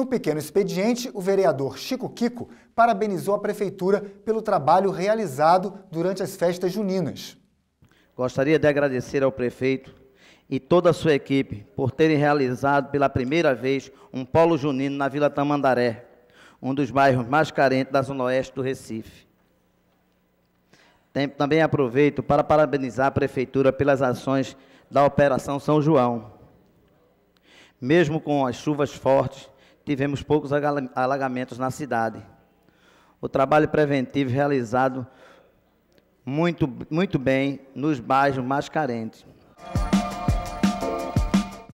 No pequeno expediente, o vereador Chico Kiko parabenizou a prefeitura pelo trabalho realizado durante as festas juninas. Gostaria de agradecer ao prefeito e toda a sua equipe por terem realizado pela primeira vez um polo junino na Vila Tamandaré, um dos bairros mais carentes da zona oeste do Recife. Também aproveito para parabenizar a prefeitura pelas ações da Operação São João. Mesmo com as chuvas fortes tivemos poucos alagamentos na cidade. O trabalho preventivo realizado muito, muito bem nos bairros mais carentes.